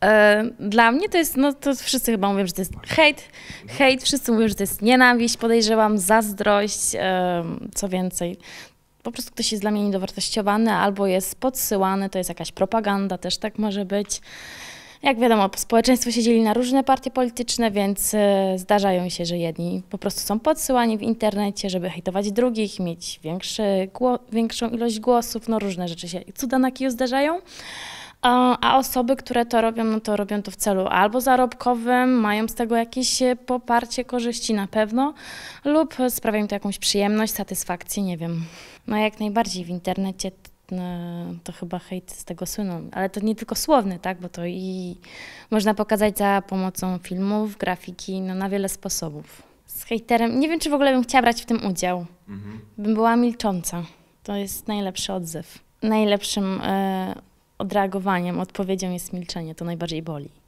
E, dla mnie to jest, no to wszyscy chyba mówią, że to jest hejt, hejt, wszyscy mówią, że to jest nienawiść, podejrzewam, zazdrość, e, co więcej. Po prostu ktoś jest dla mnie niedowartościowany albo jest podsyłany, to jest jakaś propaganda, też tak może być. Jak wiadomo, społeczeństwo się dzieli na różne partie polityczne, więc e, zdarzają się, że jedni po prostu są podsyłani w internecie, żeby hejtować drugich, mieć większy, większą ilość głosów, no różne rzeczy się cuda na kiju zdarzają. A osoby, które to robią, no to robią to w celu albo zarobkowym, mają z tego jakieś e, poparcie, korzyści na pewno, lub sprawia im to jakąś przyjemność, satysfakcję, nie wiem. No jak najbardziej w internecie to chyba hejt z tego słyną, ale to nie tylko słowny, tak, bo to i można pokazać za pomocą filmów, grafiki, no na wiele sposobów. Z hejterem, nie wiem czy w ogóle bym chciała brać w tym udział, mhm. bym była milcząca, to jest najlepszy odzew. Najlepszym y odreagowaniem, odpowiedzią jest milczenie, to najbardziej boli.